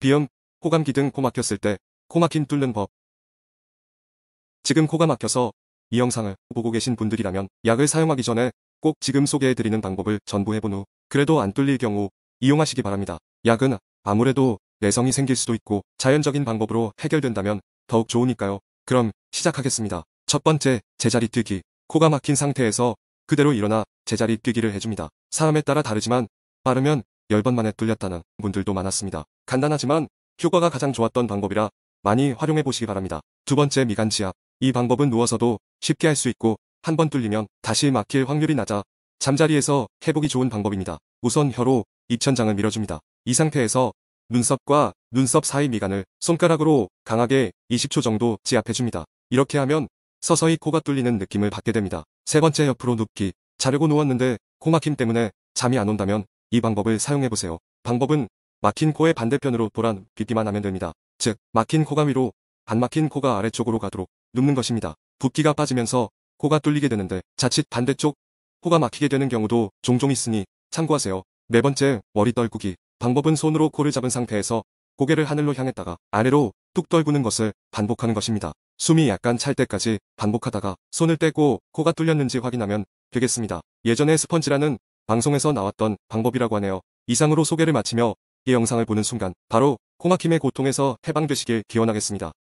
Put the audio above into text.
비염, 코감기 등 코 막혔을 때 코막힌 뚫는 법. 지금 코가 막혀서 이 영상을 보고 계신 분들이라면 약을 사용하기 전에 꼭 지금 소개해드리는 방법을 전부 해본 후 그래도 안 뚫릴 경우 이용하시기 바랍니다. 약은 아무래도 내성이 생길 수도 있고 자연적인 방법으로 해결된다면 더욱 좋으니까요. 그럼 시작하겠습니다. 첫 번째, 제자리 뛰기. 코가 막힌 상태에서 그대로 일어나 제자리 뛰기를 해줍니다. 사람에 따라 다르지만 빠르면 10번 만에 뚫렸다는 분들도 많았습니다. 간단하지만 효과가 가장 좋았던 방법이라 많이 활용해 보시기 바랍니다. 두 번째 미간 지압. 이 방법은 누워서도 쉽게 할 수 있고 한 번 뚫리면 다시 막힐 확률이 낮아 잠자리에서 해보기 좋은 방법입니다. 우선 혀로 입천장을 밀어줍니다. 이 상태에서 눈썹과 눈썹 사이 미간을 손가락으로 강하게 20초 정도 지압해줍니다. 이렇게 하면 서서히 코가 뚫리는 느낌을 받게 됩니다. 세 번째 옆으로 눕기. 자려고 누웠는데 코 막힘 때문에 잠이 안 온다면 이 방법을 사용해보세요. 방법은 막힌 코의 반대편으로 돌아 눕기만 하면 됩니다. 즉, 막힌 코가 위로, 안 막힌 코가 아래쪽으로 가도록 눕는 것입니다. 붓기가 빠지면서 코가 뚫리게 되는데 자칫 반대쪽 코가 막히게 되는 경우도 종종 있으니 참고하세요. 네 번째, 머리 떨구기. 방법은 손으로 코를 잡은 상태에서 고개를 하늘로 향했다가 아래로 뚝 떨구는 것을 반복하는 것입니다. 숨이 약간 찰 때까지 반복하다가 손을 떼고 코가 뚫렸는지 확인하면 되겠습니다. 예전에 스펀지라는 방송에서 나왔던 방법이라고 하네요. 이상으로 소개를 마치며 이 영상을 보는 순간 바로 코마킴의 고통에서 해방되시길 기원하겠습니다.